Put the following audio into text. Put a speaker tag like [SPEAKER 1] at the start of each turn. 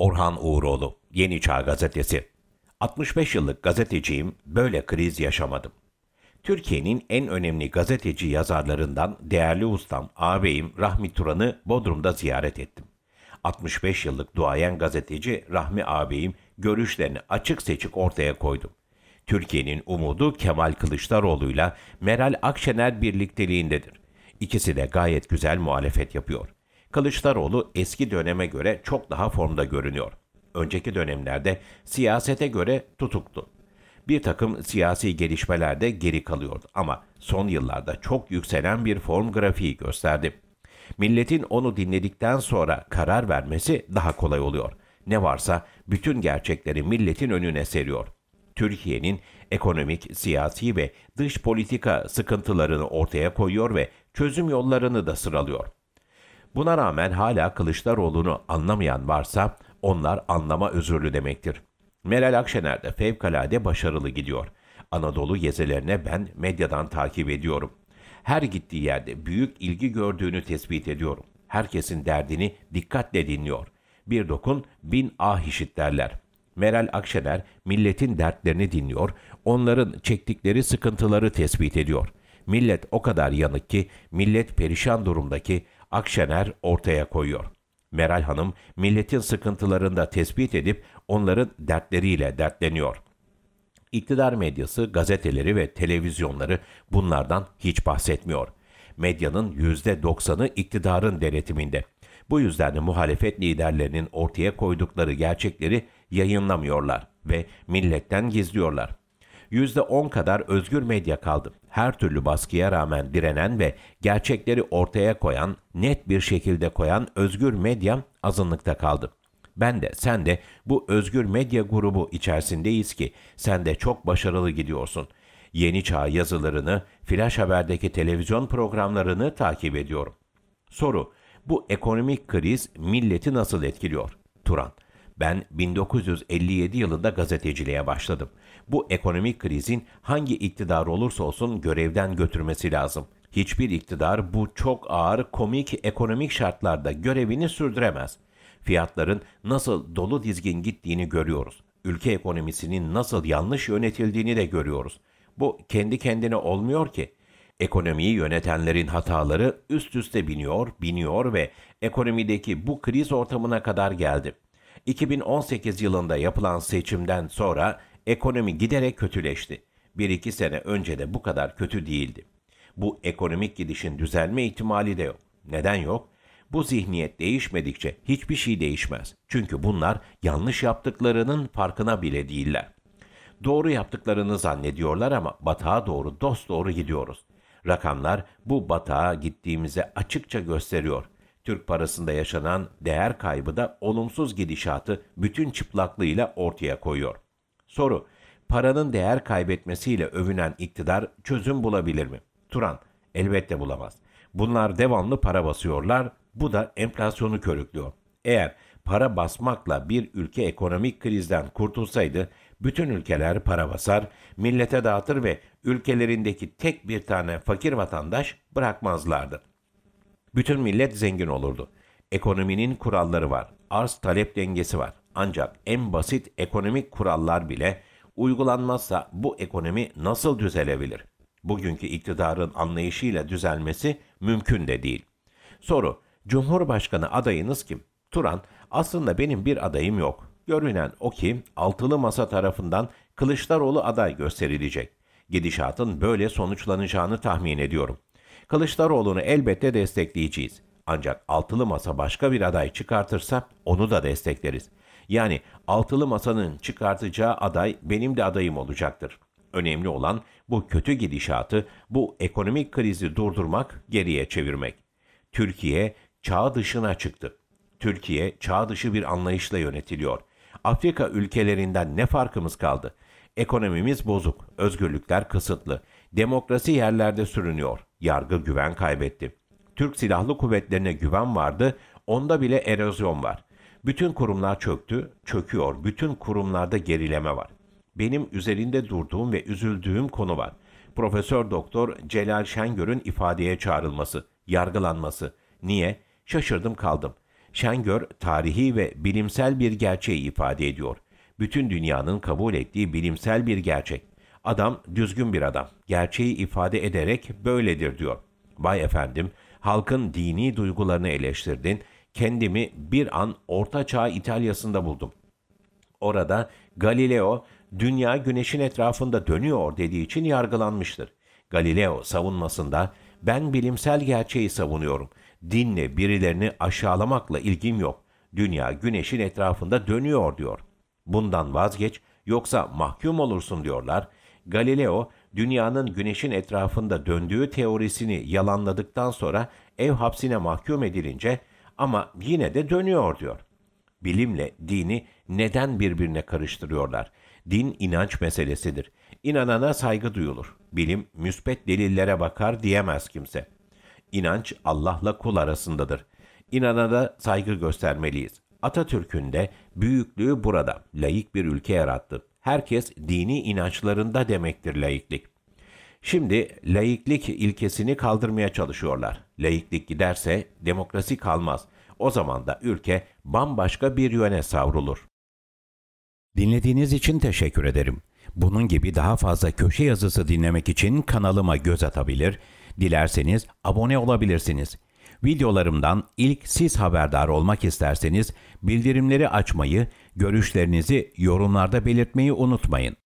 [SPEAKER 1] Orhan Uğuroğlu, Yeni Çağ Gazetesi. 65 yıllık gazeteciyim, böyle kriz yaşamadım. Türkiye'nin en önemli gazeteci yazarlarından değerli ustam, ağabeyim Rahmi Turan'ı Bodrum'da ziyaret ettim. 65 yıllık duayen gazeteci Rahmi ağabeyim görüşlerini açık seçik ortaya koydum. Türkiye'nin umudu Kemal Kılıçdaroğlu'yla Meral Akşener birlikteliğindedir. İkisi de gayet güzel muhalefet yapıyor. Kılıçdaroğlu eski döneme göre çok daha formda görünüyor. Önceki dönemlerde siyasete göre tutuktu. Bir takım siyasi gelişmelerde geri kalıyordu ama son yıllarda çok yükselen bir form grafiği gösterdi. Milletin onu dinledikten sonra karar vermesi daha kolay oluyor. Ne varsa bütün gerçekleri milletin önüne seriyor. Türkiye'nin ekonomik, siyasi ve dış politika sıkıntılarını ortaya koyuyor ve çözüm yollarını da sıralıyor. Buna rağmen hala Kılıçdaroğlu'nu anlamayan varsa onlar anlama özürlü demektir. Meral Akşener de fevkalade başarılı gidiyor. Anadolu gezilerine ben medyadan takip ediyorum. Her gittiği yerde büyük ilgi gördüğünü tespit ediyorum. Herkesin derdini dikkatle dinliyor. Bir dokun bin ah işit derler. Meral Akşener milletin dertlerini dinliyor, onların çektikleri sıkıntıları tespit ediyor. Millet o kadar yanık ki, millet perişan durumdaki Akşener ortaya koyuyor. Meral Hanım milletin sıkıntılarını da tespit edip onların dertleriyle dertleniyor. İktidar medyası, gazeteleri ve televizyonları bunlardan hiç bahsetmiyor. Medyanın %90'ı iktidarın denetiminde. Bu yüzden de muhalefet liderlerinin ortaya koydukları gerçekleri yayınlamıyorlar ve milletten gizliyorlar. %10 kadar özgür medya kaldı. Her türlü baskıya rağmen direnen ve gerçekleri ortaya koyan, net bir şekilde koyan özgür medya azınlıkta kaldı. Ben de sen de bu özgür medya grubu içerisindeyiz ki sen de çok başarılı gidiyorsun. Yeni Çağ yazılarını, Flash Haber'deki televizyon programlarını takip ediyorum. Soru: Bu ekonomik kriz milleti nasıl etkiliyor? Turan: ben 1957 yılında gazeteciliğe başladım. Bu ekonomik krizin hangi iktidar olursa olsun görevden götürmesi lazım. Hiçbir iktidar bu çok ağır komik ekonomik şartlarda görevini sürdüremez. Fiyatların nasıl dolu dizgin gittiğini görüyoruz. Ülke ekonomisinin nasıl yanlış yönetildiğini de görüyoruz. Bu kendi kendine olmuyor ki. Ekonomiyi yönetenlerin hataları üst üste biniyor, biniyor ve ekonomideki bu kriz ortamına kadar geldi. 2018 yılında yapılan seçimden sonra ekonomi giderek kötüleşti. Bir iki sene önce de bu kadar kötü değildi. Bu ekonomik gidişin düzelme ihtimali de yok. Neden yok? Bu zihniyet değişmedikçe hiçbir şey değişmez. Çünkü bunlar yanlış yaptıklarının farkına bile değiller. Doğru yaptıklarını zannediyorlar ama batağa doğru dost doğru gidiyoruz. Rakamlar bu batağa gittiğimize açıkça gösteriyor. Türk parasında yaşanan değer kaybı da olumsuz gidişatı bütün çıplaklığıyla ortaya koyuyor. Soru: Paranın değer kaybetmesiyle övünen iktidar çözüm bulabilir mi? Turan: Elbette bulamaz. Bunlar devamlı para basıyorlar. Bu da enflasyonu körüklüyor. Eğer para basmakla bir ülke ekonomik krizden kurtulsaydı bütün ülkeler para basar, millete dağıtır ve ülkelerindeki tek bir tane fakir vatandaş bırakmazlardı. Bütün millet zengin olurdu. Ekonominin kuralları var. Arz talep dengesi var. Ancak en basit ekonomik kurallar bile uygulanmazsa bu ekonomi nasıl düzelebilir? Bugünkü iktidarın anlayışıyla düzelmesi mümkün de değil. Soru: Cumhurbaşkanı adayınız kim? Turan: Aslında benim bir adayım yok. Görünen o ki altılı masa tarafından Kılıçdaroğlu aday gösterilecek. Gidişatın böyle sonuçlanacağını tahmin ediyorum. Kılıçdaroğlu'nu elbette destekleyeceğiz. Ancak altılı masa başka bir aday çıkartırsa onu da destekleriz. Yani altılı masanın çıkartacağı aday benim de adayım olacaktır. Önemli olan bu kötü gidişatı, bu ekonomik krizi durdurmak, geriye çevirmek. Türkiye çağ dışına çıktı. Türkiye çağ dışı bir anlayışla yönetiliyor. Afrika ülkelerinden ne farkımız kaldı? Ekonomimiz bozuk, özgürlükler kısıtlı, demokrasi yerlerde sürünüyor. Yargı güven kaybetti. Türk Silahlı Kuvvetlerine güven vardı, onda bile erozyon var. Bütün kurumlar çöktü, çöküyor. Bütün kurumlarda gerileme var. Benim üzerinde durduğum ve üzüldüğüm konu var. Profesör Doktor Celal Şengör'ün ifadeye çağrılması, yargılanması. Niye? Şaşırdım kaldım. Şengör tarihi ve bilimsel bir gerçeği ifade ediyor. Bütün dünyanın kabul ettiği bilimsel bir gerçek. Adam düzgün bir adam. Gerçeği ifade ederek böyledir diyor. Vay efendim, halkın dini duygularını eleştirdin. Kendimi bir an Orta Çağ İtalya'sında buldum. Orada Galileo dünya güneşin etrafında dönüyor dediği için yargılanmıştır. Galileo savunmasında ben bilimsel gerçeği savunuyorum. Dinle birilerini aşağılamakla ilgim yok. Dünya güneşin etrafında dönüyor diyor. Bundan vazgeç yoksa mahkum olursun diyorlar Galileo dünyanın güneşin etrafında döndüğü teorisini yalanladıktan sonra ev hapsine mahkum edilince ama yine de dönüyor diyor. Bilimle dini neden birbirine karıştırıyorlar? Din inanç meselesidir. İnanana saygı duyulur. Bilim müspet delillere bakar diyemez kimse. İnanç Allah'la kul arasındadır. İnanana saygı göstermeliyiz. Atatürk'ün de büyüklüğü burada. Layık bir ülke yarattı herkes dini inançlarında demektir laiklik. Şimdi laiklik ilkesini kaldırmaya çalışıyorlar. Laiklik giderse demokrasi kalmaz. O zaman da ülke bambaşka bir yöne savrulur. Dinlediğiniz için teşekkür ederim. Bunun gibi daha fazla köşe yazısı dinlemek için kanalıma göz atabilir, dilerseniz abone olabilirsiniz. Videolarımdan ilk siz haberdar olmak isterseniz bildirimleri açmayı Görüşlerinizi yorumlarda belirtmeyi unutmayın.